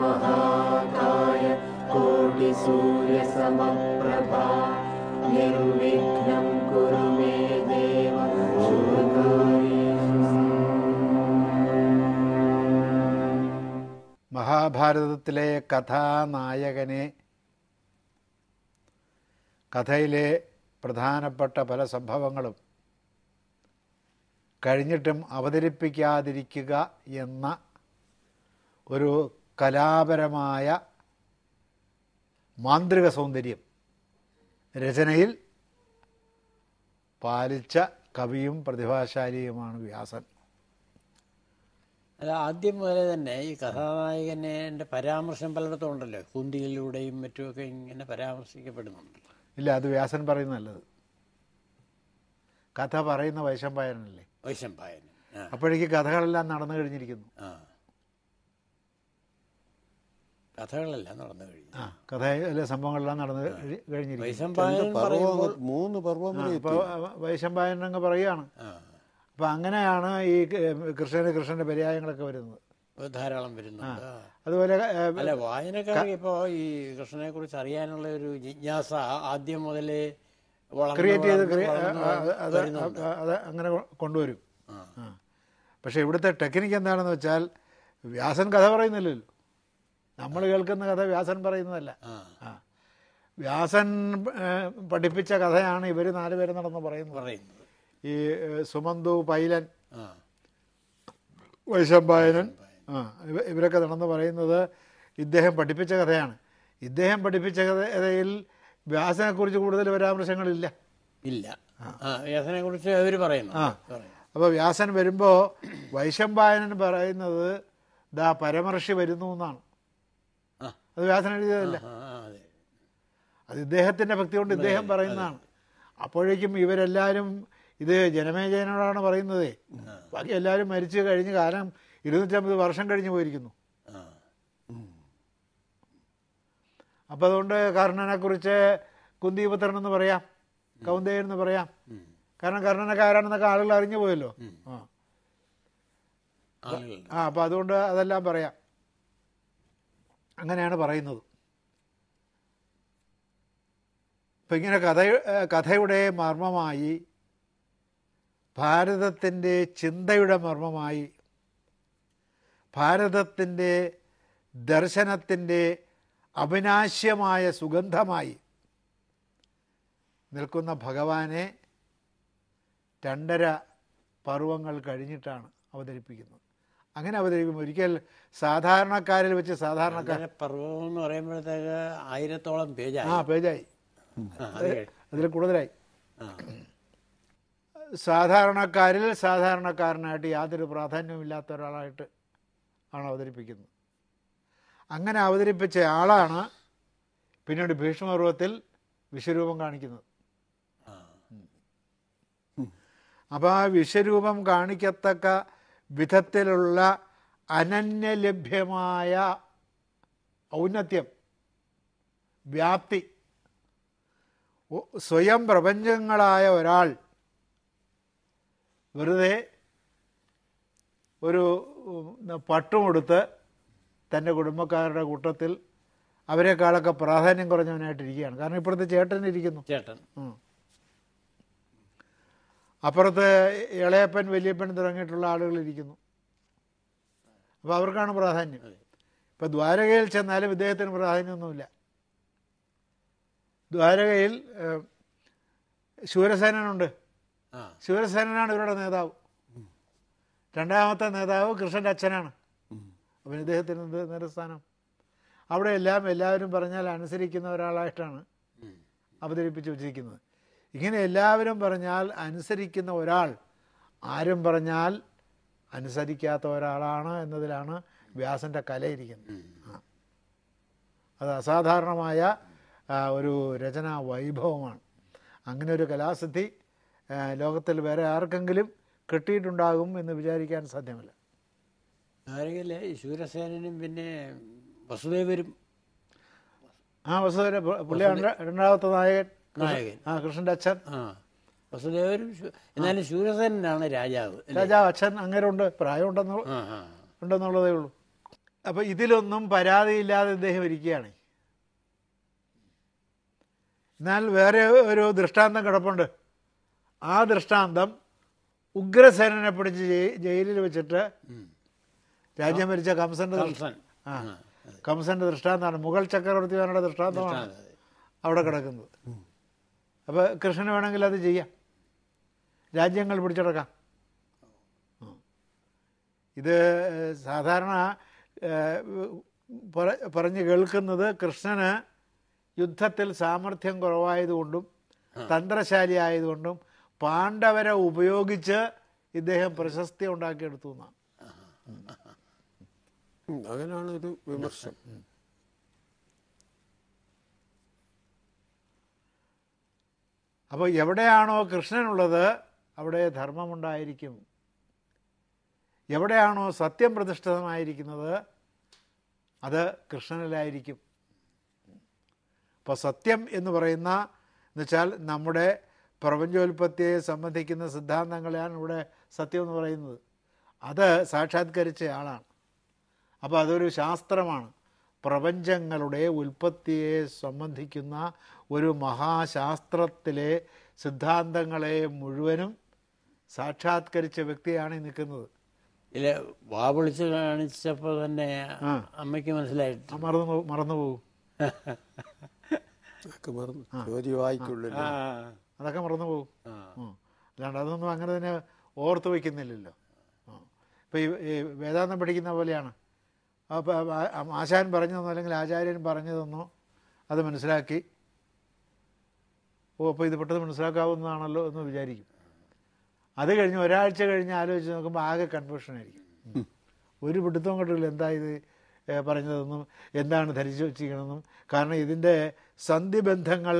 महाकाय कोटिसूर्यसमप्रभा निर्विघ्नं നിർവിഘ്നം मे ദേവ മഹാഭാരതത്തിലെ കഥാനായകനെ കഥയിലെ പ്രധാനപ്പെട്ട പല സംഭവങ്ങളും കഴിഞ്ഞിട്ടും അവതരിപ്പിക്കാതിരിക്കുക എന്ന ഒരു കലാപരമായ മാന്ത്രിക സൗന്ദര്യം രചനയിൽ പാലിച്ച കവിയും പ്രതിഭാശാലിയുമാണ് വ്യാസൻ അല്ല ആദ്യം പോലെ തന്നെ ഈ കഥാനായകനെ പരാമർശം പലയിടത്തും ഉണ്ടല്ലോ കുന്തിയിലൂടെയും മറ്റുമൊക്കെ ഇങ്ങനെ പരാമർശിക്കപ്പെടുന്നുണ്ട് ഇല്ല അത് വ്യാസൻ പറയുന്നല്ലത് കഥ പറയുന്ന വൈശമ്പായനല്ലേ വൈശംപായൻ അപ്പോഴേക്ക് കഥകളെല്ലാം നടന്നു കഴിഞ്ഞിരിക്കുന്നു കഥകളെല്ലാം നടന്നു കഴിഞ്ഞു ആ കഥയിലെ സംഭവങ്ങളെല്ലാം നടന്നു കഴിഞ്ഞിരിക്കും വൈശമ്പായൻ മൂന്ന് പർവ്വം വരെ അങ്ങ് പറയുകയാണ് അപ്പൊ അങ്ങനെയാണ് ഈ കൃഷ്ണന് കൃഷ്ണന്റെ പര്യായങ്ങളൊക്കെ വരുന്നത് ധാരാളം വരുന്നുണ്ട് അതുപോലെ അല്ല വായനക്കാർക്ക് ഇപ്പോ ഈ കൃഷ്ണനെ കുറിച്ച് അറിയാനുള്ള ഒരു ജിജ്ഞാസ ആദ്യം മുതലേ ക്രിയേറ്റ് ചെയ്ത് അത് അങ്ങനെ കൊണ്ടുവരും പക്ഷെ ഇവിടുത്തെ ടെക്നിക്ക് എന്താണെന്ന് വെച്ചാൽ വ്യാസൻ കഥ പറയുന്നില്ലല്ലോ നമ്മൾ കേൾക്കുന്ന കഥ വ്യാസൻ പറയുന്നതല്ല വ്യാസൻ പഠിപ്പിച്ച കഥയാണ് ഇവർ നാലുപേരും നടന്ന് പറയുന്നത് പറയുന്നത് ഈ സുമന്തു പൈലൻ വൈശമ്പായനൻ ആ ഇവരൊക്കെ നടന്ന് പറയുന്നത് ഇദ്ദേഹം പഠിപ്പിച്ച കഥയാണ് ഇദ്ദേഹം പഠിപ്പിച്ച കഥയിൽ വ്യാസനെക്കുറിച്ച് കൂടുതൽ പരാമർശങ്ങളില്ല ഇല്ല വ്യാസനെ കുറിച്ച് അവർ പറയുന്നു ആ അപ്പോൾ വ്യാസൻ വരുമ്പോൾ വൈശമ്പായനൻ പറയുന്നത് ദാ പരമർഷി വരുന്നു എന്നാണ് അത് വ്യാസൻ എഴുതിയതല്ല അത് ഇദ്ദേഹത്തിൻ്റെ ഭക്തി കൊണ്ട് ഇദ്ദേഹം പറയുന്നതാണ് അപ്പോഴേക്കും ഇവരെല്ലാവരും ഇത് ജനമേജനോടാണ് പറയുന്നത് ബാക്കി എല്ലാവരും മരിച്ചു കഴിഞ്ഞ് കാലം ഇരുന്നൂറ്റമ്പത് വർഷം കഴിഞ്ഞു പോയിരിക്കുന്നു അപ്പം അതുകൊണ്ട് കർണനെക്കുറിച്ച് കുന്തിപുത്രൻ എന്ന് പറയാം കൗന്ദേ എന്ന് പറയാം കാരണം കർണനൊക്കെ ആരാണെന്നൊക്കെ ആളുകൾ അറിഞ്ഞു പോയല്ലോ ആ അപ്പം അതുകൊണ്ട് അതെല്ലാം പറയാം അങ്ങനെയാണ് പറയുന്നത് ഇപ്പം ഇങ്ങനെ കഥ കഥയുടെ മർമ്മമായി ഭാരതത്തിൻ്റെ ചിന്തയുടെ മർമ്മമായി ഭാരതത്തിൻ്റെ ദർശനത്തിൻ്റെ അവിനാശ്യമായ സുഗന്ധമായി നിൽക്കുന്ന ഭഗവാനെ രണ്ടര പർവങ്ങൾ കഴിഞ്ഞിട്ടാണ് അവതരിപ്പിക്കുന്നത് അങ്ങനെ അവതരിപ്പിക്കും ഒരിക്കൽ സാധാരണക്കാരിൽ വെച്ച് സാധാരണക്കാരൻ പർവ്വം എന്ന് പറയുമ്പോഴത്തേക്ക് ആയിരത്തോളം പേജായി ആ പേജായി അതിൽ കൂടുതലായി സാധാരണക്കാരിൽ സാധാരണക്കാരനായിട്ട് യാതൊരു ഇല്ലാത്ത ഒരാളായിട്ട് ആണ് അവതരിപ്പിക്കുന്നത് അങ്ങനെ അവതരിപ്പിച്ച ആളാണ് പിന്നീട് ഭീഷ്മപർവത്തിൽ വിശ്വരൂപം കാണിക്കുന്നത് അപ്പോൾ ആ വിശ്വരൂപം കാണിക്കത്തക്ക വിധത്തിലുള്ള അനന്യലഭ്യമായ ഔന്നത്യം വ്യാപ്തി സ്വയം പ്രപഞ്ചങ്ങളായ ഒരാൾ വെറുതെ ഒരു പട്ടുമെടുത്ത് തൻ്റെ കുടുംബക്കാരുടെ കൂട്ടത്തിൽ അവരെക്കാളൊക്കെ പ്രാധാന്യം കുറഞ്ഞവനായിട്ടിരിക്കുകയാണ് കാരണം ഇപ്പോഴത്തെ ചേട്ടൻ ഇരിക്കുന്നു ചേട്ടൻ അപ്പുറത്ത് ഇളയപ്പൻ വലിയപ്പൻ തുടങ്ങിയിട്ടുള്ള ആളുകൾ ഇരിക്കുന്നു അപ്പോൾ അവർക്കാണ് പ്രാധാന്യം ഇപ്പൊ ദ്വാരകയിൽ ചെന്നാലും ഇദ്ദേഹത്തിന് പ്രാധാന്യമൊന്നുമില്ല ദ്വാരകയിൽ ശൂരസേനുണ്ട് ശൂരസേനാണ് ഇവരുടെ നേതാവ് രണ്ടാമത്തെ നേതാവ് കൃഷ്ണൻ്റെ അച്ഛനാണ് അപ്പം ഇദ്ദേഹത്തിന് എന്ത് നേരസ്ഥാനം അവിടെ എല്ലാം എല്ലാവരും പറഞ്ഞാൽ അനുസരിക്കുന്ന ഒരാളായിട്ടാണ് അവതരിപ്പിച്ച് വച്ചിരിക്കുന്നത് ഇങ്ങനെ എല്ലാവരും പറഞ്ഞാൽ അനുസരിക്കുന്ന ഒരാൾ ആരും പറഞ്ഞാൽ അനുസരിക്കാത്ത ഒരാളാണ് എന്നതിലാണ് വ്യാസൻ്റെ കലയിരിക്കുന്നത് അത് അസാധാരണമായ ഒരു രചനാ വൈഭവമാണ് അങ്ങനെ ഒരു കലാസിദ്ധി ലോകത്തിൽ വേറെ ആർക്കെങ്കിലും കിട്ടിയിട്ടുണ്ടാകും എന്ന് വിചാരിക്കാൻ സാധ്യമല്ല നാരകയിലെ ശൂരസേനനും പിന്നെ വസുദേവരും ആ വസുദേവര പുള്ളിയാണ് രണ്ടാമത്തെ നായകൻ നായകൻ ആ കൃഷ്ണന്റെ അച്ഛൻ ആ വസുദേവരും എന്നാലും ശൂരസേനാണ് രാജാവ് രാജാവ് അച്ഛൻ ഉണ്ട് പ്രായമുണ്ടെന്ന് ഉണ്ടെന്നുള്ളതേ ഉള്ളൂ അപ്പൊ ഇതിലൊന്നും പരാതിയില്ലാതെ ഇദ്ദേഹം ഇരിക്കുകയാണ് എന്നാൽ വേറെ ഒരു ദൃഷ്ടാന്തം കിടപ്പുണ്ട് ആ ദൃഷ്ടാന്തം ഉഗ്രസേനനെ പിടിച്ച് ജയിലിൽ വെച്ചിട്ട് രാജ്യം ഭരിച്ച കംസന്റെ കംസന്റെ ദൃഷ്ടാന്തമാണ് മുഗൾ ചക്രവർത്തിമാരുടെ ദൃഷ്ടാന്തമാണ് അവിടെ കിടക്കുന്നത് അപ്പോൾ കൃഷ്ണന് വേണമെങ്കിൽ അത് ചെയ്യാം രാജ്യങ്ങൾ പിടിച്ചടക്കാം ഇത് സാധാരണ പറഞ്ഞു കേൾക്കുന്നത് കൃഷ്ണന് യുദ്ധത്തിൽ സാമർഥ്യം കുറവായതുകൊണ്ടും ആയതുകൊണ്ടും പാണ്ഡവരെ ഉപയോഗിച്ച് ഇദ്ദേഹം പ്രശസ്തി ഉണ്ടാക്കിയെടുത്തു എന്നാണ് അങ്ങനെയാണ് ഒരു വിമർശനം അപ്പോൾ എവിടെയാണോ കൃഷ്ണനുള്ളത് അവിടെ ധർമ്മമുണ്ടായിരിക്കും എവിടെയാണോ സത്യം പ്രതിഷ്ഠിതമായിരിക്കുന്നത് അത് കൃഷ്ണനിലായിരിക്കും അപ്പോൾ സത്യം എന്ന് പറയുന്ന എന്നുവെച്ചാൽ നമ്മുടെ പ്രപഞ്ചോൽപത്തിയെ സംബന്ധിക്കുന്ന സിദ്ധാന്തങ്ങളാണ് ഇവിടെ സത്യം എന്ന് പറയുന്നത് അത് സാക്ഷാത്കരിച്ച ആളാണ് അപ്പോൾ അതൊരു ശാസ്ത്രമാണ് പ്രപഞ്ചങ്ങളുടെ ഉൽപ്പത്തിയെ സംബന്ധിക്കുന്ന ഒരു മഹാശാസ്ത്രത്തിലെ സിദ്ധാന്തങ്ങളെ മുഴുവനും സാക്ഷാത്കരിച്ച വ്യക്തിയാണ് നിൽക്കുന്നത് ഇല്ല വാ വിളിച്ച് കാണിച്ചപ്പോൾ തന്നെ അമ്മയ്ക്ക് മനസ്സിലായിട്ട് മറന്നു മറന്നു പോകും ജോലി വായിക്കുള്ളൂ അതൊക്കെ മറന്നു പോകും അല്ലാണ്ട് അതൊന്നും അങ്ങനെ തന്നെ ഓർത്ത് വയ്ക്കുന്നില്ലല്ലോ ഇപ്പം ഈ വേദാന്തം പഠിക്കുന്ന പോലെയാണ് ആശാൻ പറഞ്ഞതെന്നോ അല്ലെങ്കിൽ ആചാര്യൻ പറഞ്ഞതെന്നോ അത് മനസ്സിലാക്കി ഓ അപ്പോൾ ഇത് പെട്ടെന്ന് മനസ്സിലാക്കാവുന്നതാണല്ലോ എന്ന് വിചാരിക്കും അത് കഴിഞ്ഞ് ഒരാഴ്ച കഴിഞ്ഞ് ആലോചിച്ച് നോക്കുമ്പോൾ ആകെ കൺഫ്യൂഷൻ ആയിരിക്കും ഒരു പിടുത്തവും കണ്ടില്ല എന്താ ഇത് പറഞ്ഞതെന്നും എന്താണ് ധരിച്ചു വച്ചിരിക്കണമെന്നും കാരണം ഇതിൻ്റെ സന്ധിബന്ധങ്ങൾ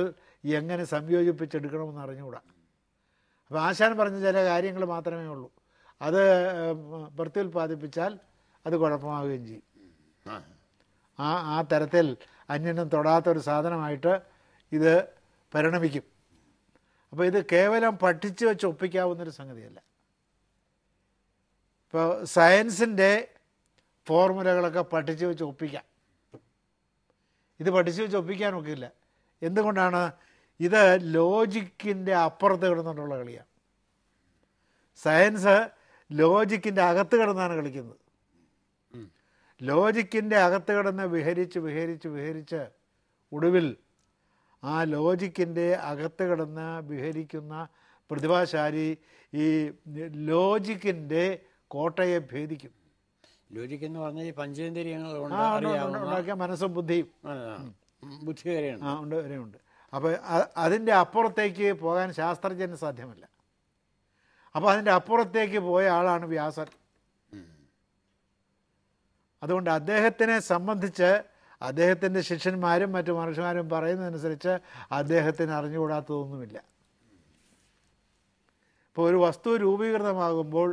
എങ്ങനെ സംയോജിപ്പിച്ചെടുക്കണമെന്ന് അറിഞ്ഞുകൂടാ അപ്പോൾ ആശാൻ പറഞ്ഞ ചില കാര്യങ്ങൾ മാത്രമേ ഉള്ളൂ അത് പ്രത്യുൽപാദിപ്പിച്ചാൽ അത് കുഴപ്പമാവുകയും ചെയ്യും ആ ആ തരത്തിൽ അന്യനും ഒരു സാധനമായിട്ട് ഇത് പരിണമിക്കും അപ്പോൾ ഇത് കേവലം പഠിച്ചു വെച്ച് ഒപ്പിക്കാവുന്നൊരു സംഗതിയല്ല ഇപ്പോൾ സയൻസിൻ്റെ ഫോർമുലകളൊക്കെ പഠിച്ചു വെച്ച് ഒപ്പിക്കാം ഇത് പഠിച്ചു വെച്ച് ഒപ്പിക്കാൻ ഒക്കില്ല എന്തുകൊണ്ടാണ് ഇത് ലോജിക്കിൻ്റെ അപ്പുറത്ത് കിടന്നുകൊണ്ടുള്ള കളിയാണ് സയൻസ് ലോജിക്കിൻ്റെ അകത്ത് കിടന്നാണ് കളിക്കുന്നത് ലോജിക്കിൻ്റെ അകത്ത് കിടന്ന് വിഹരിച്ച് വിഹരിച്ച് വിഹരിച്ച് ഒടുവിൽ ആ ലോജിക്കിൻ്റെ അകത്ത് കിടന്ന് വിഹരിക്കുന്ന പ്രതിഭാശാലി ഈ ലോജിക്കിൻ്റെ കോട്ടയെ ഭേദിക്കും ലോജിക് എന്ന് പറഞ്ഞാൽ പഞ്ചേന്ദ്രിയ മനസ്സും ബുദ്ധിയും ബുദ്ധി വരെയാണ് ആ ഉണ്ട് വരെയുണ്ട് അപ്പോൾ അതിൻ്റെ അപ്പുറത്തേക്ക് പോകാൻ ശാസ്ത്രജ്ഞന് സാധ്യമല്ല അപ്പോൾ അതിൻ്റെ അപ്പുറത്തേക്ക് പോയ ആളാണ് വ്യാസൻ അതുകൊണ്ട് അദ്ദേഹത്തിനെ സംബന്ധിച്ച് അദ്ദേഹത്തിൻ്റെ ശിഷ്യന്മാരും മറ്റു മനുഷ്യന്മാരും പറയുന്നതനുസരിച്ച് അദ്ദേഹത്തിന് അറിഞ്ഞുകൂടാത്തതൊന്നുമില്ല ഇപ്പോൾ ഒരു വസ്തു രൂപീകൃതമാകുമ്പോൾ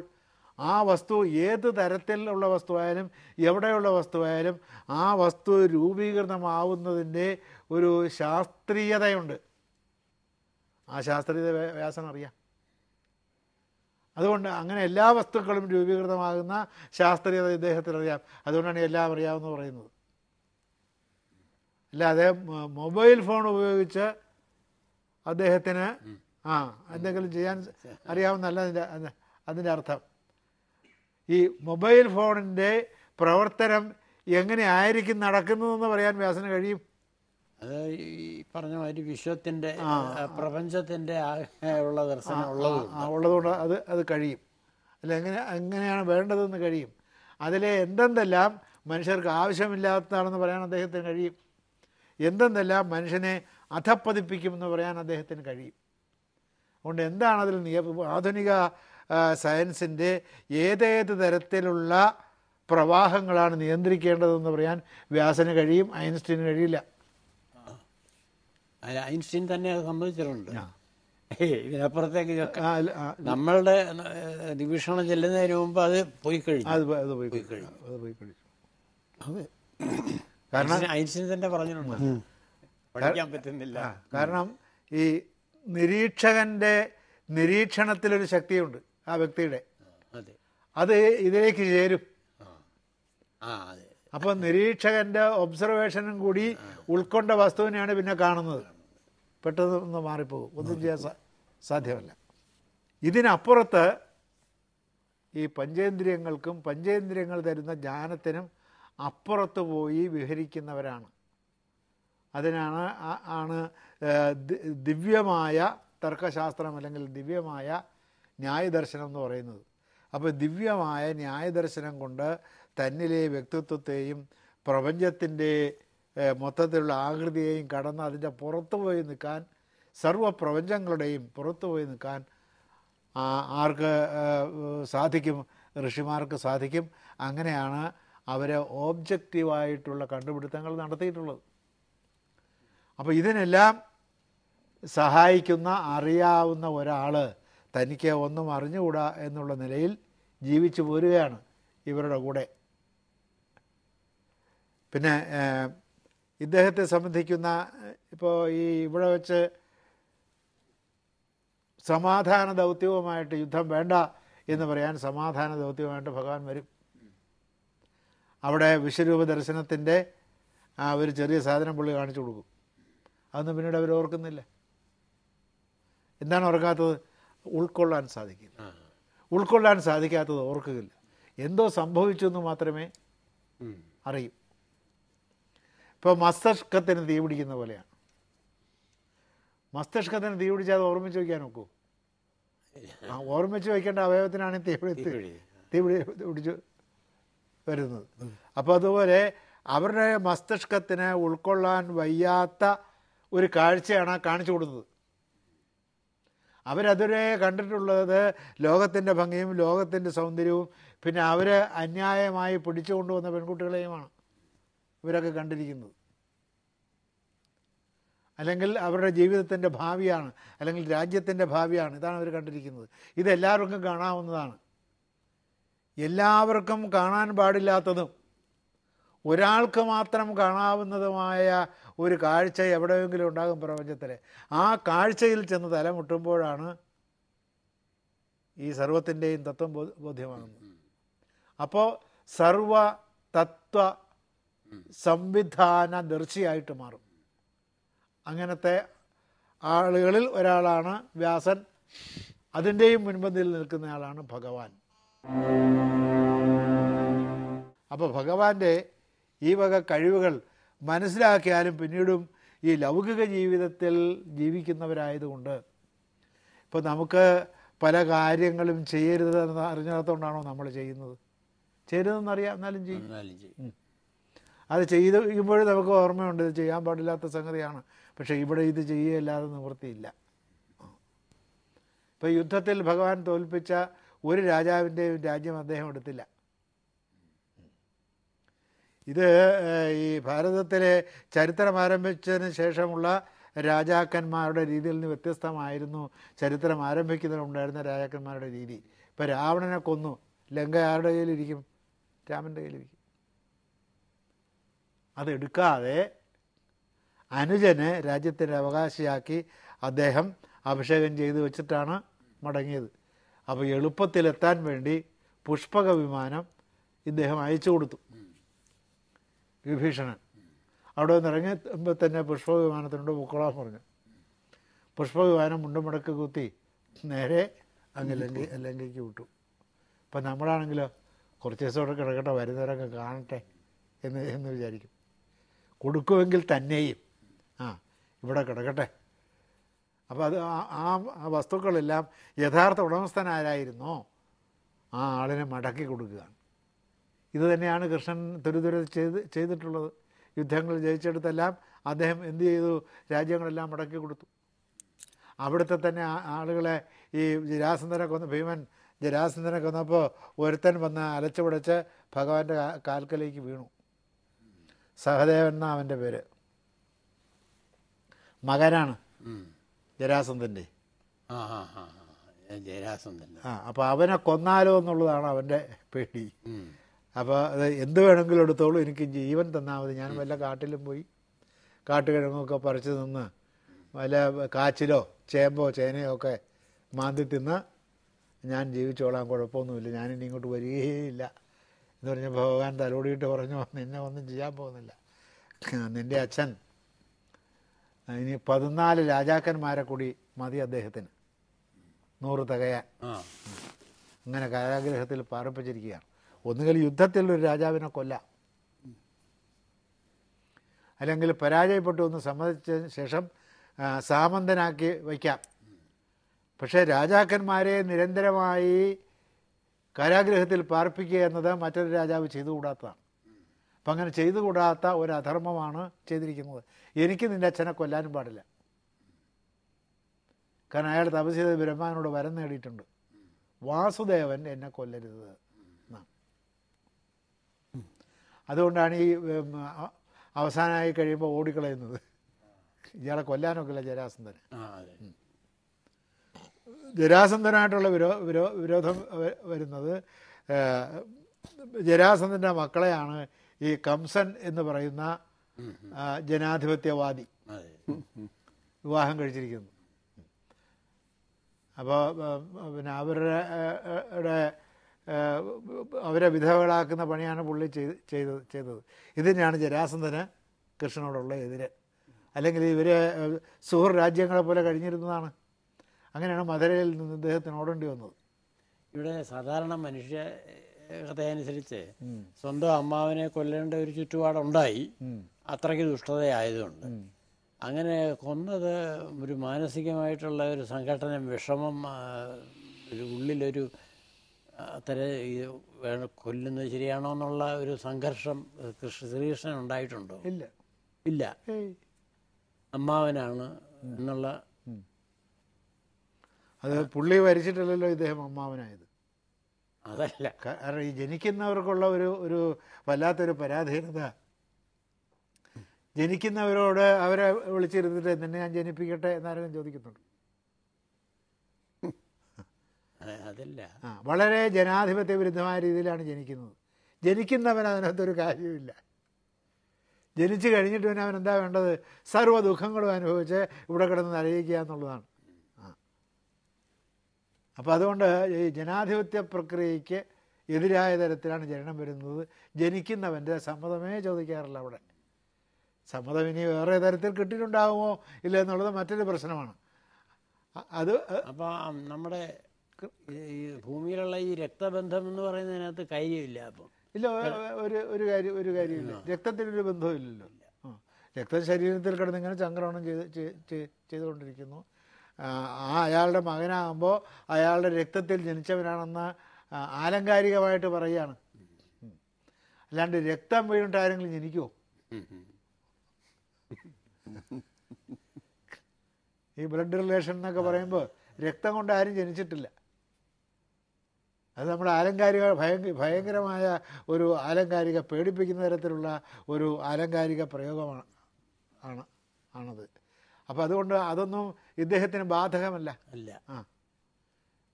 ആ വസ്തു ഏത് തരത്തിലുള്ള വസ്തുവായാലും എവിടെയുള്ള വസ്തുവായാലും ആ വസ്തു രൂപീകൃതമാവുന്നതിൻ്റെ ഒരു ശാസ്ത്രീയതയുണ്ട് ആ ശാസ്ത്രീയത അറിയാം അതുകൊണ്ട് അങ്ങനെ എല്ലാ വസ്തുക്കളും രൂപീകൃതമാകുന്ന ശാസ്ത്രീയത ഇദ്ദേഹത്തിനറിയാം അതുകൊണ്ടാണ് എല്ലാം അറിയാമെന്ന് പറയുന്നത് അല്ലാതെ മൊബൈൽ ഫോൺ ഉപയോഗിച്ച് അദ്ദേഹത്തിന് ആ എന്തെങ്കിലും ചെയ്യാൻ അറിയാവുന്നല്ല അതിൻ്റെ അതിൻ്റെ അർത്ഥം ഈ മൊബൈൽ ഫോണിൻ്റെ പ്രവർത്തനം എങ്ങനെ ആയിരിക്കും നടക്കുന്നതെന്ന് പറയാൻ വ്യാസന് കഴിയും അത് ഈ പറഞ്ഞ മാതിരി വിശ്വത്തിന്റെ പ്രപഞ്ചത്തിന്റെ ഉള്ള ദർശനം ഉള്ളത് ഉള്ളതുകൊണ്ട് അത് അത് കഴിയും അല്ല എങ്ങനെ എങ്ങനെയാണ് വേണ്ടതെന്ന് കഴിയും അതിലെ എന്തെന്തെല്ലാം മനുഷ്യർക്ക് ആവശ്യമില്ലാത്തതാണെന്ന് പറയാൻ അദ്ദേഹത്തിന് കഴിയും എന്തെന്തെല്ലാം മനുഷ്യനെ അധപ്പതിപ്പിക്കുമെന്ന് പറയാൻ അദ്ദേഹത്തിന് കഴിയും അതുകൊണ്ട് എന്താണ് അതിൽ ആധുനിക സയൻസിൻ്റെ ഏതേത് തരത്തിലുള്ള പ്രവാഹങ്ങളാണ് നിയന്ത്രിക്കേണ്ടതെന്ന് പറയാൻ വ്യാസന് കഴിയും ഐൻസ്റ്റീന് കഴിയില്ല അതിന് ഐൻസ്റ്റീൻ തന്നെ അത് സമ്മതിച്ചിട്ടുണ്ട് ഇതിനപ്പുറത്തേക്ക് നമ്മളുടെ ഡിവിഷണം ചെല്ലുന്നതിന് മുമ്പ് അത് പോയി കഴിഞ്ഞു അത് പോയി അത് പോയി കാരണം ഐൻസ്റ്റീൻ തന്നെ പറഞ്ഞിട്ടുണ്ട് പഠിക്കാൻ പറ്റുന്നില്ല കാരണം ഈ നിരീക്ഷകന്റെ നിരീക്ഷണത്തിലൊരു ശക്തിയുണ്ട് ആ വ്യക്തിയുടെ അത് ഇതിലേക്ക് ചേരും അപ്പോൾ നിരീക്ഷകന്റെ ഒബ്സർവേഷനും കൂടി ഉൾക്കൊണ്ട വസ്തുവിനെയാണ് പിന്നെ കാണുന്നത് പെട്ടെന്ന് ഒന്ന് മാറിപ്പോകും ഒന്നും ചെയ്യാൻ സാ സാധ്യമല്ല ഇതിനപ്പുറത്ത് ഈ പഞ്ചേന്ദ്രിയങ്ങൾക്കും പഞ്ചേന്ദ്രിയങ്ങൾ തരുന്ന ജ്ഞാനത്തിനും അപ്പുറത്ത് പോയി വിഹരിക്കുന്നവരാണ് അതിനാണ് ആണ് ദിവ്യമായ തർക്കശാസ്ത്രം അല്ലെങ്കിൽ ദിവ്യമായ ന്യായദർശനം എന്ന് പറയുന്നത് അപ്പോൾ ദിവ്യമായ ന്യായദർശനം കൊണ്ട് തന്നിലെ വ്യക്തിത്വത്തെയും പ്രപഞ്ചത്തിൻ്റെ മൊത്തത്തിലുള്ള ആകൃതിയെയും കടന്ന് അതിൻ്റെ പുറത്തു പോയി നിൽക്കാൻ സർവപ്രപഞ്ചങ്ങളുടെയും പുറത്തു പോയി നിൽക്കാൻ ആർക്ക് സാധിക്കും ഋഷിമാർക്ക് സാധിക്കും അങ്ങനെയാണ് അവർ ഓബ്ജക്റ്റീവായിട്ടുള്ള കണ്ടുപിടുത്തങ്ങൾ നടത്തിയിട്ടുള്ളത് അപ്പോൾ ഇതിനെല്ലാം സഹായിക്കുന്ന അറിയാവുന്ന ഒരാൾ തനിക്ക് ഒന്നും അറിഞ്ഞുകൂടാ എന്നുള്ള നിലയിൽ ജീവിച്ചു പോരുകയാണ് ഇവരുടെ കൂടെ പിന്നെ ഇദ്ദേഹത്തെ സംബന്ധിക്കുന്ന ഇപ്പോൾ ഈ ഇവിടെ വെച്ച് സമാധാന ദൗത്യവുമായിട്ട് യുദ്ധം വേണ്ട എന്ന് പറയാൻ സമാധാന ദൗത്യവുമായിട്ട് ഭഗവാൻ വരും അവിടെ വിശ്വരൂപ ദർശനത്തിൻ്റെ ആ ഒരു ചെറിയ സാധനം പുള്ളി കാണിച്ചു കൊടുക്കും അതൊന്നും പിന്നീട് അവർ ഓർക്കുന്നില്ല എന്താണ് ഓർക്കാത്തത് ഉൾക്കൊള്ളാൻ സാധിക്കില്ല ഉൾക്കൊള്ളാൻ സാധിക്കാത്തത് ഓർക്കുകയില്ല എന്തോ സംഭവിച്ചു എന്ന് മാത്രമേ അറിയൂ ഇപ്പോൾ മസ്തിഷ്കത്തിന് തീ പിടിക്കുന്ന പോലെയാണ് മസ്തിഷ്കത്തിന് തീ പിടിച്ചാൽ അത് ഓർമ്മിച്ച് വയ്ക്കാൻ നോക്കൂ ആ ഓർമ്മിച്ച് വയ്ക്കേണ്ട അവയവത്തിനാണ് തീ പിടി തീ പിടി പിടിച്ച് വരുന്നത് അപ്പോൾ അതുപോലെ അവരുടെ മസ്തിഷ്കത്തിന് ഉൾക്കൊള്ളാൻ വയ്യാത്ത ഒരു കാഴ്ചയാണ് കാണിച്ചു കൊടുത്തത് അവരതുവരെ കണ്ടിട്ടുള്ളത് ലോകത്തിൻ്റെ ഭംഗിയും ലോകത്തിൻ്റെ സൗന്ദര്യവും പിന്നെ അവർ അന്യായമായി പിടിച്ചു കൊണ്ടുവന്ന പെൺകുട്ടികളെയുമാണ് ഇവരൊക്കെ കണ്ടിരിക്കുന്നത് അല്ലെങ്കിൽ അവരുടെ ജീവിതത്തിൻ്റെ ഭാവിയാണ് അല്ലെങ്കിൽ രാജ്യത്തിൻ്റെ ഭാവിയാണ് ഇതാണ് അവർ കണ്ടിരിക്കുന്നത് ഇത് എല്ലാവർക്കും കാണാവുന്നതാണ് എല്ലാവർക്കും കാണാൻ പാടില്ലാത്തതും ഒരാൾക്ക് മാത്രം കാണാവുന്നതുമായ ഒരു കാഴ്ച എവിടെയെങ്കിലും ഉണ്ടാകും പ്രപഞ്ചത്തിൽ ആ കാഴ്ചയിൽ ചെന്ന് തലമുട്ടുമ്പോഴാണ് ഈ സർവത്തിൻ്റെയും തത്വം ബോധ്യമാകുന്നത് അപ്പോൾ സർവ തത്വ സംവിധാന ദർശിയായിട്ട് മാറും അങ്ങനത്തെ ആളുകളിൽ ഒരാളാണ് വ്യാസൻ അതിൻ്റെയും മുൻപന്തിയിൽ നിൽക്കുന്നയാളാണ് ഭഗവാൻ അപ്പോൾ ഭഗവാന്റെ ഈ വക കഴിവുകൾ മനസ്സിലാക്കിയാലും പിന്നീടും ഈ ലൗകിക ജീവിതത്തിൽ ജീവിക്കുന്നവരായതുകൊണ്ട് ഇപ്പോൾ നമുക്ക് പല കാര്യങ്ങളും എന്ന് അറിഞ്ഞിടത്തോണ്ടാണോ നമ്മൾ ചെയ്യുന്നത് ചെയ്യരുതെന്നറിയാം എന്നാലും ചെയ്യും അത് ചെയ്യുമ്പോഴും നമുക്ക് ഓർമ്മയുണ്ട് ഇത് ചെയ്യാൻ പാടില്ലാത്ത സംഗതിയാണ് പക്ഷേ ഇവിടെ ഇത് ചെയ്യുകയല്ലാതെ നിവൃത്തിയില്ല ഇപ്പം യുദ്ധത്തിൽ ഭഗവാൻ തോൽപ്പിച്ച ഒരു രാജാവിൻ്റെയും രാജ്യം അദ്ദേഹം എടുത്തില്ല ഇത് ഈ ഭാരതത്തിലെ ചരിത്രം ആരംഭിച്ചതിന് ശേഷമുള്ള രാജാക്കന്മാരുടെ രീതിയിൽ നിന്ന് വ്യത്യസ്തമായിരുന്നു ചരിത്രം ആരംഭിക്കുന്നതിനുണ്ടായിരുന്ന രാജാക്കന്മാരുടെ രീതി ഇപ്പം രാവണനെ കൊന്നു ലങ്ക ആരുടെ കയ്യിലിരിക്കും രാമൻ്റെ കയ്യിലിരിക്കും അതെടുക്കാതെ അനുജനെ രാജ്യത്തിൻ്റെ അവകാശിയാക്കി അദ്ദേഹം അഭിഷേകം ചെയ്തു വെച്ചിട്ടാണ് മടങ്ങിയത് അപ്പോൾ എളുപ്പത്തിലെത്താൻ വേണ്ടി പുഷ്പക വിമാനം ഇദ്ദേഹം അയച്ചു കൊടുത്തു വിഭീഷണൻ അവിടെ നിറങ്ങിയപ്പോൾ തന്നെ വിമാനത്തിനോട് പൊക്കോളാൻ പറഞ്ഞു പുഷ്പവിമാനം മുണ്ടുമടക്ക് കുത്തി നേരെ അങ്ങ് ലങ്ക ലങ്കയ്ക്ക് വിട്ടു അപ്പം നമ്മളാണെങ്കിലോ കുറച്ച് ദിവസം അവിടെ കിടക്കട്ടെ വരുന്നവരൊക്കെ കാണട്ടെ എന്ന് എന്ന് വിചാരിക്കും കൊടുക്കുമെങ്കിൽ തന്നെയും ആ ഇവിടെ കിടക്കട്ടെ അപ്പോൾ അത് ആ ആ വസ്തുക്കളെല്ലാം യഥാർത്ഥ ഉടമസ്ഥൻ ആ ആളിനെ മടക്കി കൊടുക്കുകയാണ് ഇത് തന്നെയാണ് കൃഷ്ണൻ തുരുതുര ചെയ്ത് ചെയ്തിട്ടുള്ളത് യുദ്ധങ്ങൾ ജയിച്ചെടുത്തെല്ലാം അദ്ദേഹം എന്ത് ചെയ്തു രാജ്യങ്ങളെല്ലാം മടക്കി കൊടുത്തു അവിടുത്തെ തന്നെ ആളുകളെ ഈ ജരാസന്ധനെ കൊന്ന് ഭീമൻ ജരാസന്ധനെ കൊന്നപ്പോൾ ഒരുത്തൻ വന്ന് അലച്ചുപടച്ച് ഭഗവാന്റെ കാൽക്കലേക്ക് വീണു സഹദേവൻ എന്നാ അവൻ്റെ പേര് മകനാണ് ജരാസന്ധൻ്റെ ജരാസന്ധൻ ആ അപ്പോൾ അവനെ കൊന്നാലോ എന്നുള്ളതാണ് അവൻ്റെ പേടി അപ്പോൾ അത് എന്ത് വേണമെങ്കിലും എടുത്തോളൂ എനിക്ക് ജീവൻ തന്നാൽ മതി ഞാൻ വല്ല കാട്ടിലും പോയി കാട്ടുകിഴങ്ങൊക്കെ പറിച്ചു നിന്ന് വല്ല കാച്ചിലോ ചേമ്പോ ചേനയോ ഒക്കെ മാന്തി തിന്ന് ഞാൻ ജീവിച്ചോളാം കുഴപ്പമൊന്നുമില്ല ഞാനിനി ഇങ്ങോട്ട് വരികയേ ഇല്ല എന്ന് പറഞ്ഞ് ഭഗവാൻ തലോടിയിട്ട് പറഞ്ഞു നിന്നെ ഒന്നും ചെയ്യാൻ പോകുന്നില്ല നിൻ്റെ അച്ഛൻ ഇനി പതിനാല് രാജാക്കന്മാരെ കൂടി മതി അദ്ദേഹത്തിന് നൂറ് തകയാൻ അങ്ങനെ കാരാഗ്രഹത്തിൽ പാർപ്പിച്ചിരിക്കുകയാണ് ഒന്നുകിൽ യുദ്ധത്തിൽ ഒരു രാജാവിനെ കൊല്ലാം അല്ലെങ്കിൽ പരാജയപ്പെട്ടു എന്ന് സമ്മതിച്ചതിന് ശേഷം സാമന്തനാക്കി വയ്ക്കാം പക്ഷേ രാജാക്കന്മാരെ നിരന്തരമായി കാരാഗ്രഹത്തിൽ പാർപ്പിക്കുക എന്നത് മറ്റൊരു രാജാവ് ചെയ്തുകൂടാത്തതാണ് അപ്പം അങ്ങനെ ചെയ്തുകൂടാത്ത ഒരു അധർമ്മമാണ് ചെയ്തിരിക്കുന്നത് എനിക്ക് നിൻ്റെ അച്ഛനെ കൊല്ലാനും പാടില്ല കാരണം അയാൾ തപസ് ചെയ്ത് ബ്രഹ്മാവിനോട് വരം നേടിയിട്ടുണ്ട് വാസുദേവൻ എന്നെ കൊല്ലരുത് എന്നാണ് അതുകൊണ്ടാണ് ഈ അവസാനമായി കഴിയുമ്പോൾ ഓടിക്കളയുന്നത് ഇയാളെ കൊല്ലാനൊക്കെ ഇല്ല ജരാസന്ധന് ജരാസന്ധനായിട്ടുള്ള വിരോ വിരോ വിരോധം വരുന്നത് ജരാസന്ധൻ്റെ മക്കളെയാണ് ഈ കംസൻ എന്ന് പറയുന്ന ജനാധിപത്യവാദി വിവാഹം കഴിച്ചിരിക്കുന്നു അപ്പോൾ പിന്നെ അവരുടെ അവരെ വിധവകളാക്കുന്ന പണിയാണ് പുള്ളി ചെയ്ത് ചെയ്തത് ചെയ്തത് ഇതിനാണ് ജരാസന്ധന് കൃഷ്ണനോടുള്ള എതിര് അല്ലെങ്കിൽ ഇവരെ സുഹൃ രാജ്യങ്ങളെ പോലെ കഴിഞ്ഞിരുന്നതാണ് അങ്ങനെയാണ് മധുരയിൽ നിന്ന് അദ്ദേഹത്തിന് ഓടേണ്ടി വന്നത് ഇവിടെ സാധാരണ മനുഷ്യ കഥയനുസരിച്ച് സ്വന്തം അമ്മാവിനെ കൊല്ലേണ്ട ഒരു ചുറ്റുപാടുണ്ടായി അത്രയ്ക്ക് ദുഷ്ടതയായതുകൊണ്ട് അങ്ങനെ കൊന്നത് ഒരു മാനസികമായിട്ടുള്ള ഒരു സംഘടന വിഷമം ഒരു ഉള്ളിലൊരു അത്ര ഇത് കൊല്ലുന്നത് ശരിയാണോ എന്നുള്ള ഒരു സംഘർഷം ശ്രീകൃഷ്ണൻ ഉണ്ടായിട്ടുണ്ടോ ഇല്ല ഇല്ല അമ്മാവനാണ് എന്നുള്ള അത് പുള്ളി വരച്ചിട്ടില്ലല്ലോ ഇദ്ദേഹം അമ്മാവനായത് അതല്ല കാരണം ഈ ജനിക്കുന്നവർക്കുള്ള ഒരു ഒരു വല്ലാത്തൊരു പരാധീനത ജനിക്കുന്നവരോട് അവരെ വിളിച്ചിരുന്നിട്ട് നിന്നെ ഞാൻ ജനിപ്പിക്കട്ടെ എന്നാരും ചോദിക്കുന്നുണ്ട് അതല്ല ആ വളരെ ജനാധിപത്യ വിരുദ്ധമായ രീതിയിലാണ് ജനിക്കുന്നത് ജനിക്കുന്നവൻ അതിനകത്തൊരു കാര്യമില്ല ജനിച്ചു കഴിഞ്ഞിട്ട് പിന്നെ അവൻ എന്താ വേണ്ടത് സർവ്വ ദുഃഖങ്ങളും അനുഭവിച്ച് ഇവിടെ കിടന്ന് അറിയിക്കുക എന്നുള്ളതാണ് അപ്പോൾ അതുകൊണ്ട് ഈ ജനാധിപത്യ പ്രക്രിയയ്ക്ക് എതിരായ തരത്തിലാണ് ജനനം വരുന്നത് ജനിക്കുന്നവൻ്റെ സമ്മതമേ ചോദിക്കാറില്ല അവിടെ സമ്മതം ഇനി വേറെ തരത്തിൽ കിട്ടിയിട്ടുണ്ടാകുമോ ഇല്ല എന്നുള്ളത് മറ്റൊരു പ്രശ്നമാണ് അത് അപ്പോൾ നമ്മുടെ ഈ ഭൂമിയിലുള്ള ഈ രക്തബന്ധം എന്ന് പറയുന്നതിനകത്ത് കാര്യമില്ല അപ്പം ഇല്ല ഒരു ഒരു കാര്യം ഒരു കാര്യമില്ല രക്തത്തിനൊരു ഇല്ലല്ലോ രക്തം ശരീരത്തിൽ കിടന്നിങ്ങനെ ചങ്ക്രമണം ചെയ്ത് ചെയ്തുകൊണ്ടിരിക്കുന്നു ആ അയാളുടെ മകനാകുമ്പോൾ അയാളുടെ രക്തത്തിൽ ജനിച്ചവനാണെന്ന് ആലങ്കാരികമായിട്ട് പറയുകയാണ് അല്ലാണ്ട് രക്തം വീണിട്ട് ആരെങ്കിലും ജനിക്കുമോ ഈ ബ്ലഡ് റിലേഷൻ എന്നൊക്കെ പറയുമ്പോൾ രക്തം കൊണ്ട് ആരും ജനിച്ചിട്ടില്ല അത് നമ്മുടെ ആലങ്കാരിക ഭയങ്കരമായ ഒരു ആലങ്കാരിക പേടിപ്പിക്കുന്ന തരത്തിലുള്ള ഒരു ആലങ്കാരിക പ്രയോഗമാണ് ആണ് ആണത് അപ്പം അതുകൊണ്ട് അതൊന്നും ഇദ്ദേഹത്തിന് ബാധകമല്ല അല്ല ആ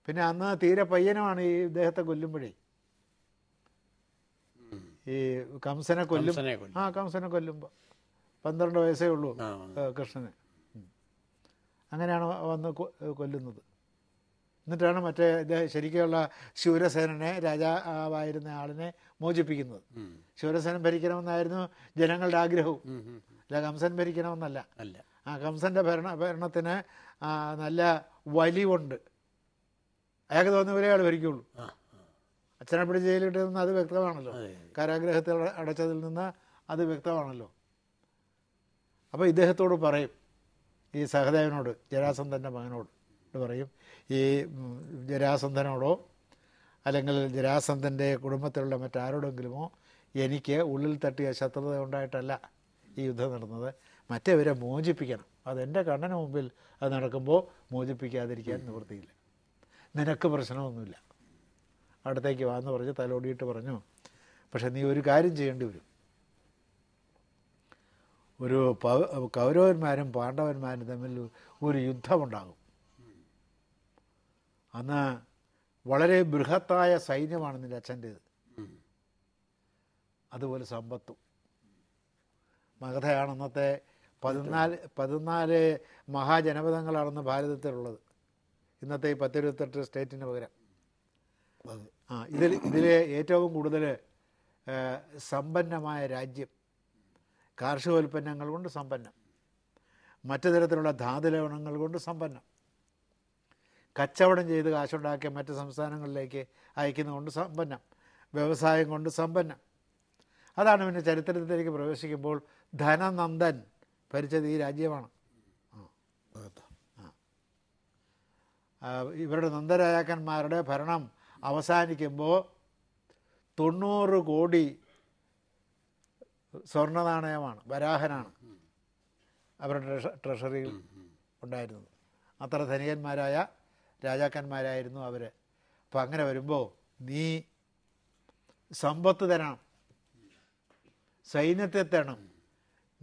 പിന്നെ അന്ന് തീരെ പയ്യനുമാണ് ഈ ഇദ്ദേഹത്തെ കൊല്ലുമ്പോഴേ ഈ കംസനെ കൊല്ലും ആ കംസനെ കൊല്ലുമ്പോൾ പന്ത്രണ്ട് വയസ്സേ ഉള്ളൂ കൃഷ്ണന് അങ്ങനെയാണ് വന്ന് കൊല്ലുന്നത് എന്നിട്ടാണ് മറ്റേ ശരിക്കുള്ള ശൂരസേനനെ രാജാവായിരുന്ന ആളിനെ മോചിപ്പിക്കുന്നത് ശൂരസേനൻ ഭരിക്കണമെന്നായിരുന്നു ജനങ്ങളുടെ ആഗ്രഹവും അല്ല കംസൻ ഭരിക്കണമെന്നല്ല അല്ല കംസൻ്റെ ഭരണ ഭരണത്തിന് നല്ല വലിവുണ്ട് അയാൾക്ക് തോന്നുന്ന ഒരേ ആൾ ഭരിക്കുള്ളൂ അച്ഛനെ പിടിച്ച് ജയിലിട്ട് നിന്ന് അത് വ്യക്തമാണല്ലോ കാരാഗ്രഹത്തിൽ അടച്ചതിൽ നിന്ന് അത് വ്യക്തമാണല്ലോ അപ്പോൾ ഇദ്ദേഹത്തോട് പറയും ഈ സഹദേവനോട് ജരാസന്ധൻ്റെ മകനോട് പറയും ഈ ജരാസന്ധനോടോ അല്ലെങ്കിൽ ജരാസന്ധൻ്റെ കുടുംബത്തിലുള്ള മറ്റാരോടെങ്കിലുമോ എനിക്ക് ഉള്ളിൽ തട്ടിയ ശത്രുത ഉണ്ടായിട്ടല്ല ഈ യുദ്ധം നടന്നത് മറ്റേവരെ മോചിപ്പിക്കണം അതെൻ്റെ കണ്ണന് മുമ്പിൽ അത് നടക്കുമ്പോൾ മോചിപ്പിക്കാതിരിക്കാൻ നിവൃത്തിയില്ല നിനക്ക് പ്രശ്നമൊന്നുമില്ല അടുത്തേക്ക് വാന്ന് പറഞ്ഞ് തലോടിയിട്ട് പറഞ്ഞു പക്ഷെ നീ ഒരു കാര്യം ചെയ്യേണ്ടി വരും ഒരു കൗരവന്മാരും പാണ്ഡവന്മാരും തമ്മിൽ ഒരു യുദ്ധമുണ്ടാകും അന്ന് വളരെ ബൃഹത്തായ സൈന്യമാണ് നിൻ്റെ അച്ഛൻ്റെ അതുപോലെ സമ്പത്തും മഗധയാണ് അന്നത്തെ പതിനാല് പതിനാല് മഹാജനപദങ്ങളാണെന്ന് ഭാരതത്തിലുള്ളത് ഇന്നത്തെ ഈ പത്തിരുപത്തെട്ട് സ്റ്റേറ്റിന് പകരം ആ ഇതിൽ ഇതിലെ ഏറ്റവും കൂടുതൽ സമ്പന്നമായ രാജ്യം കാർഷികോൽപ്പന്നങ്ങൾ കൊണ്ട് സമ്പന്നം മറ്റു തരത്തിലുള്ള ധാതുലവണങ്ങൾ കൊണ്ട് സമ്പന്നം കച്ചവടം ചെയ്ത് കാശുണ്ടാക്കിയ മറ്റ് സംസ്ഥാനങ്ങളിലേക്ക് അയക്കുന്നതുകൊണ്ട് സമ്പന്നം വ്യവസായം കൊണ്ട് സമ്പന്നം അതാണ് പിന്നെ ചരിത്രത്തിലേക്ക് പ്രവേശിക്കുമ്പോൾ ധനനന്ദൻ ഭരിച്ചത് ഈ രാജ്യമാണ് ഇവരുടെ നന്ദരാജാക്കന്മാരുടെ ഭരണം അവസാനിക്കുമ്പോൾ തൊണ്ണൂറ് കോടി സ്വർണ്ണ നാണയമാണ് വരാഹനാണ് അവരുടെ ട്രഷറിയിൽ ഉണ്ടായിരുന്നത് അത്ര ധനികന്മാരായ രാജാക്കന്മാരായിരുന്നു അവർ അപ്പം അങ്ങനെ വരുമ്പോൾ നീ സമ്പത്ത് തരണം സൈന്യത്തെ തരണം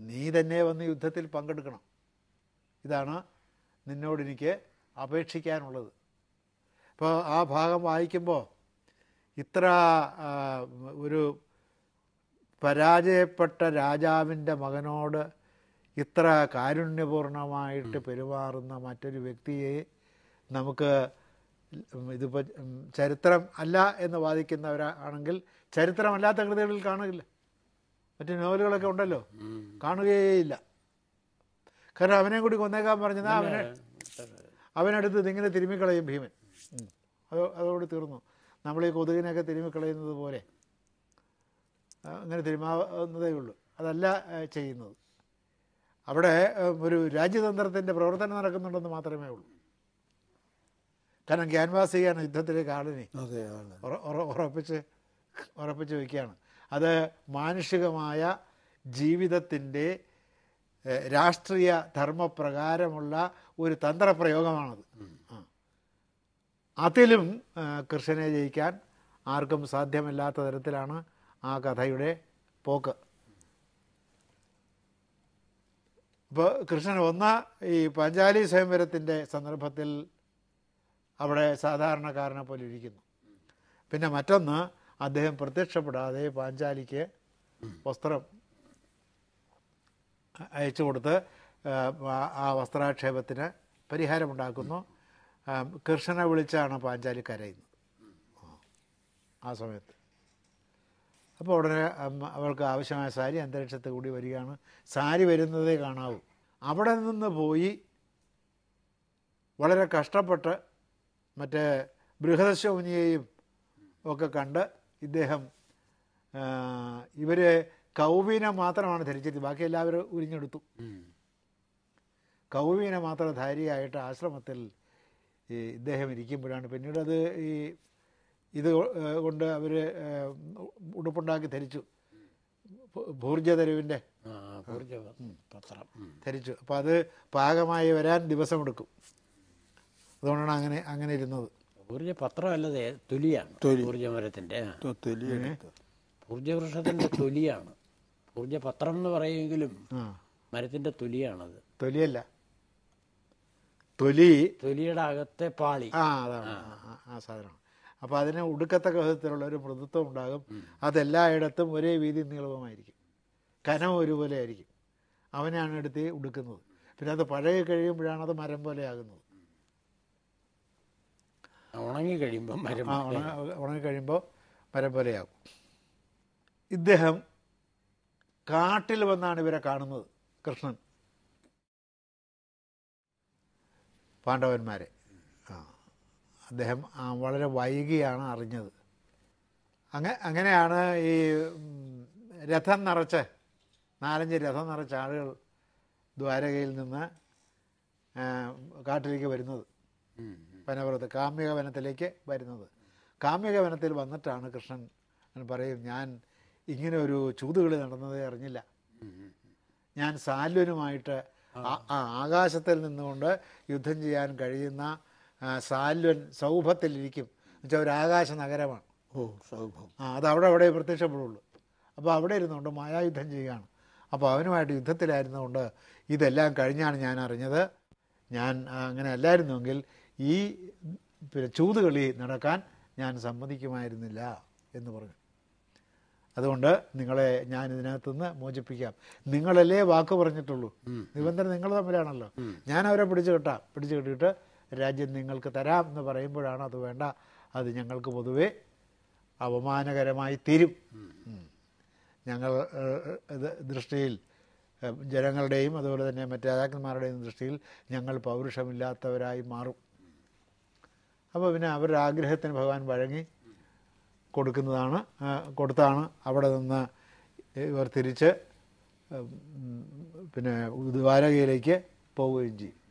നീ തന്നെ വന്ന് യുദ്ധത്തിൽ പങ്കെടുക്കണം ഇതാണ് നിന്നോട് എനിക്ക് അപേക്ഷിക്കാനുള്ളത് അപ്പോൾ ആ ഭാഗം വായിക്കുമ്പോൾ ഇത്ര ഒരു പരാജയപ്പെട്ട രാജാവിൻ്റെ മകനോട് ഇത്ര കാരുണ്യപൂർണമായിട്ട് പെരുമാറുന്ന മറ്റൊരു വ്യക്തിയെ നമുക്ക് ഇതിപ്പോൾ ചരിത്രം അല്ല എന്ന് വാദിക്കുന്നവരാണെങ്കിൽ ചരിത്രമല്ലാത്ത കൃതികളിൽ കാണുകയില്ല മറ്റ് നോവലുകളൊക്കെ ഉണ്ടല്ലോ കാണുകയേയില്ല കാരണം അവനെ കൂടി കൊന്നേക്കാൻ പറഞ്ഞാൽ അവനെ അവനടുത്ത് ഇങ്ങനെ തിരുമിക്കളയും ഭീമൻ അത് അതോട് തീർന്നു നമ്മൾ ഈ കൊതുകിനൊക്കെ തിരുമിക്കളയുന്നത് പോലെ അങ്ങനെ തിരുമാവുന്നതേ ഉള്ളൂ അതല്ല ചെയ്യുന്നത് അവിടെ ഒരു രാജ്യതന്ത്രത്തിൻ്റെ പ്രവർത്തനം നടക്കുന്നുണ്ടെന്ന് മാത്രമേ ഉള്ളൂ കാരണം ക്യാൻവാസ് ചെയ്യാണ് യുദ്ധത്തിലേക്ക് ആളിനെ ഉറപ്പിച്ച് ഉറപ്പിച്ച് വയ്ക്കുകയാണ് അത് മാനുഷികമായ ജീവിതത്തിൻ്റെ രാഷ്ട്രീയ ധർമ്മപ്രകാരമുള്ള ഒരു തന്ത്രപ്രയോഗമാണത് അതിലും കൃഷ്ണനെ ജയിക്കാൻ ആർക്കും സാധ്യമല്ലാത്ത തരത്തിലാണ് ആ കഥയുടെ പോക്ക് ഇപ്പോൾ കൃഷ്ണൻ ഒന്ന് ഈ പഞ്ചാലി സ്വയംവരത്തിൻ്റെ സന്ദർഭത്തിൽ അവിടെ സാധാരണക്കാരനെ പോലെ ഇരിക്കുന്നു പിന്നെ മറ്റൊന്ന് അദ്ദേഹം പ്രത്യക്ഷപ്പെടാതെ പാഞ്ചാലിക്ക് വസ്ത്രം അയച്ചു കൊടുത്ത് ആ വസ്ത്രാക്ഷേപത്തിന് പരിഹാരമുണ്ടാക്കുന്നു കൃഷ്ണനെ വിളിച്ചാണ് പാഞ്ചാലി കരയുന്നത് ആ സമയത്ത് അപ്പോൾ ഉടനെ അവൾക്ക് ആവശ്യമായ സാരി അന്തരീക്ഷത്തിൽ കൂടി വരികയാണ് സാരി വരുന്നതേ കാണാവൂ അവിടെ നിന്ന് പോയി വളരെ കഷ്ടപ്പെട്ട് മറ്റേ ബൃഹദശോമിനിയെയും ഒക്കെ കണ്ട് ഇദ്ദേഹം ഇവര് കൗവീനെ മാത്രമാണ് ധരിച്ചിരുന്നത് ബാക്കി എല്ലാവരും ഉരിഞ്ഞെടുത്തു കൗവീനെ മാത്രം ധാരിയായിട്ട് ആശ്രമത്തിൽ ഇദ്ദേഹം ഇരിക്കുമ്പോഴാണ് പിന്നീട് അത് ഈ ഇത് കൊണ്ട് അവർ ഉടുപ്പുണ്ടാക്കി ധരിച്ചു ഭൂർജ പത്രം ധരിച്ചു അപ്പോൾ അത് പാകമായി വരാൻ ദിവസമെടുക്കും അതുകൊണ്ടാണ് അങ്ങനെ അങ്ങനെ ഇരുന്നത് ഊർജ പത്രമല്ലത് തൊലിയാണ് ഊർജമരത്തിൻ്റെ ഊർജവൃക്ഷത്തിൻ്റെ തൊലിയാണ് ഊർജ പത്രം എന്ന് പറയുമെങ്കിലും മരത്തിന്റെ തൊലിയാണത് തൊലിയല്ല തൊലി തൊലിയുടെ അകത്തെ പാളി ആ അതാണ് ആ സാധനം അപ്പോൾ അതിന് ഒടുക്കത്തക്ക വിധത്തിലുള്ള ഒരു മൃദുത്വം ഉണ്ടാകും അതെല്ലായിടത്തും ഒരേ വീതി നീളവുമായിരിക്കും കനം ഒരുപോലെ ആയിരിക്കും അവനാണ് എടുത്ത് ഉടുക്കുന്നത് പിന്നെ അത് പഴയ കഴിയുമ്പോഴാണ് അത് മരം പോലെ ആകുന്നത് ഉണങ്ങി കഴിയുമ്പോൾ മരം ഉണങ്ങി കഴിയുമ്പോൾ മരം പോലെയാകും ഇദ്ദേഹം കാട്ടിൽ വന്നാണ് ഇവരെ കാണുന്നത് കൃഷ്ണൻ പാണ്ഡവന്മാരെ ആ അദ്ദേഹം വളരെ വൈകിയാണ് അറിഞ്ഞത് അങ്ങ അങ്ങനെയാണ് ഈ രഥം നിറച്ച് നാലഞ്ച് രഥം നിറച്ച ആളുകൾ ദ്വാരകയിൽ നിന്ന് കാട്ടിലേക്ക് വരുന്നത് വനപർവ്വത്ത് കാമ്യക വനത്തിലേക്ക് വരുന്നത് കാമ്യക വനത്തിൽ വന്നിട്ടാണ് കൃഷ്ണൻ പറയും ഞാൻ ഇങ്ങനെ ഒരു ചൂതുകളി നടന്നതേ അറിഞ്ഞില്ല ഞാൻ സാല്വനുമായിട്ട് ആകാശത്തിൽ നിന്നുകൊണ്ട് യുദ്ധം ചെയ്യാൻ കഴിയുന്ന സാല്വൻ സൗഭത്തിലിരിക്കും എന്നുവെച്ചാൽ ഒരു ആകാശ നഗരമാണ് ഓ ആ അത് അവിടെ അവിടെ പ്രത്യക്ഷപ്പെടുള്ളൂ അപ്പോൾ അവിടെ ഇരുന്നുകൊണ്ട് മായായുദ്ധം ചെയ്യുകയാണ് അപ്പോൾ അവനുമായിട്ട് യുദ്ധത്തിലായിരുന്നുകൊണ്ട് ഇതെല്ലാം കഴിഞ്ഞാണ് ഞാൻ അറിഞ്ഞത് ഞാൻ അങ്ങനെ അല്ലായിരുന്നുവെങ്കിൽ ഈ പിന്നെ ചൂതുകളി നടക്കാൻ ഞാൻ സമ്മതിക്കുമായിരുന്നില്ല എന്ന് പറഞ്ഞു അതുകൊണ്ട് നിങ്ങളെ ഞാൻ ഇതിനകത്തുനിന്ന് മോചിപ്പിക്കാം നിങ്ങളല്ലേ വാക്ക് പറഞ്ഞിട്ടുള്ളൂ നിബന്ധന നിങ്ങൾ തമ്മിലാണല്ലോ ഞാൻ അവരെ പിടിച്ചു കെട്ടാം പിടിച്ചു കെട്ടിയിട്ട് രാജ്യം നിങ്ങൾക്ക് തരാം എന്ന് പറയുമ്പോഴാണ് അത് വേണ്ട അത് ഞങ്ങൾക്ക് പൊതുവെ അപമാനകരമായി തീരും ഞങ്ങൾ ദൃഷ്ടിയിൽ ജനങ്ങളുടെയും അതുപോലെ തന്നെ മറ്റ് രാജാക്കന്മാരുടെയും ദൃഷ്ടിയിൽ ഞങ്ങൾ പൗരുഷമില്ലാത്തവരായി മാറും അപ്പോൾ പിന്നെ അവരുടെ ആഗ്രഹത്തിന് ഭഗവാൻ വഴങ്ങി കൊടുക്കുന്നതാണ് കൊടുത്താണ് അവിടെ നിന്ന് ഇവർ തിരിച്ച് പിന്നെ ദ്വാരകയിലേക്ക് പോവുകയും ചെയ്യും